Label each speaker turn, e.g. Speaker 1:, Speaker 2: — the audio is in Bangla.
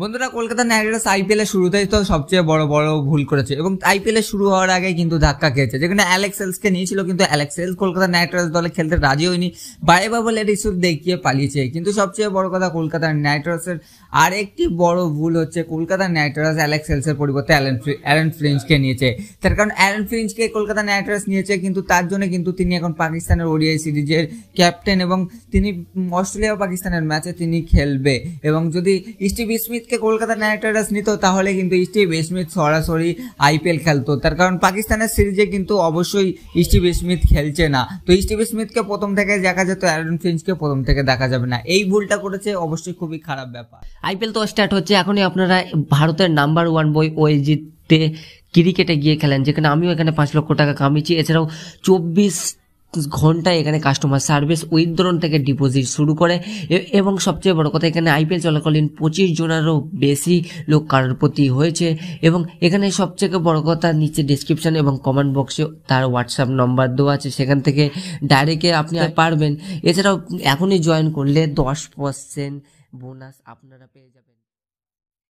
Speaker 1: বন্ধুরা কলকাতা নাইট রাইডার্স আইপিএলের শুরুতেই তো সবচেয়ে বড় বড় ভুল করেছে এবং এর শুরু হওয়ার আগে কিন্তু ধাক্কা খেয়েছে যেখানে অ্যালেক্স সেলসকে নিয়েছিল কিন্তু Alex Sales Kolkata Knight Riders দলে খেলতে রাজি হয়নি বারে বাবলের ইস্যু দেখিয়ে পালিয়েছে কিন্তু সবচেয়ে বড় কথা কলকাতা নাইট রাইডার্সের আরেকটি বড় ভুল হচ্ছে কলকাতা নাইট রাইডার্স অ্যালেক্স সেলসের পরিবর্তে অ্যালেন অ্যালেন ফ্রিঞ্চকে নিয়েছে তার কারণ অ্যালেন ফ্রিঞ্চকে কলকাতা নাইট রাইডার্স নিয়েছে কিন্তু তার জন্য কিন্তু তিনি এখন পাকিস্তানের ওডিআই সিরিজের ক্যাপ্টেন এবং তিনি অস্ট্রেলিয়া ও পাকিস্তানের ম্যাচে তিনি খেলবে এবং যদি স্টিভ স্মিথ স্মিথকে কলকাতা নাইট রাইডার্স নিত তাহলে কিন্তু স্টিভ স্মিথ সরাসরি আইপিএল খেলতো তার কারণ পাকিস্তানের সিরিজে কিন্তু অবশ্যই স্টিভ স্মিথ খেলছে না তো স্টিভ স্মিথকে প্রথম থেকে দেখা যেত অ্যারন ফিঞ্চকে প্রথম থেকে দেখা যাবে না এই ভুলটা করেছে অবশ্যই খুবই খারাপ ব্যাপার আইপিএল তো স্টার্ট
Speaker 2: হচ্ছে এখনই আপনারা ভারতের নাম্বার ওয়ান বই ওয়েজিতে ক্রিকেটে গিয়ে খেলেন যেখানে আমিও এখানে পাঁচ লক্ষ টাকা কামিয়েছি এছাড়াও চব্বিশ ঘন্টায় এখানে কাস্টমার সার্ভিস উইথড্রন থেকে ডিপোজিট শুরু করে এবং সবচেয়ে বড় কথা এখানে আইপিএল চলাকালীন পঁচিশ জনেরও বেশি লোক প্রতি হয়েছে এবং এখানে সবচেয়ে বড় কথা নিচে ডিসক্রিপশান এবং কমেন্ট বক্সে তার হোয়াটসঅ্যাপ নম্বর দেওয়া আছে সেখান থেকে ডাইরেক্টে আপনি পারবেন এছাড়াও এখনই জয়েন করলে দশ পার্সেন্ট বোনাস আপনারা পেয়ে যাবেন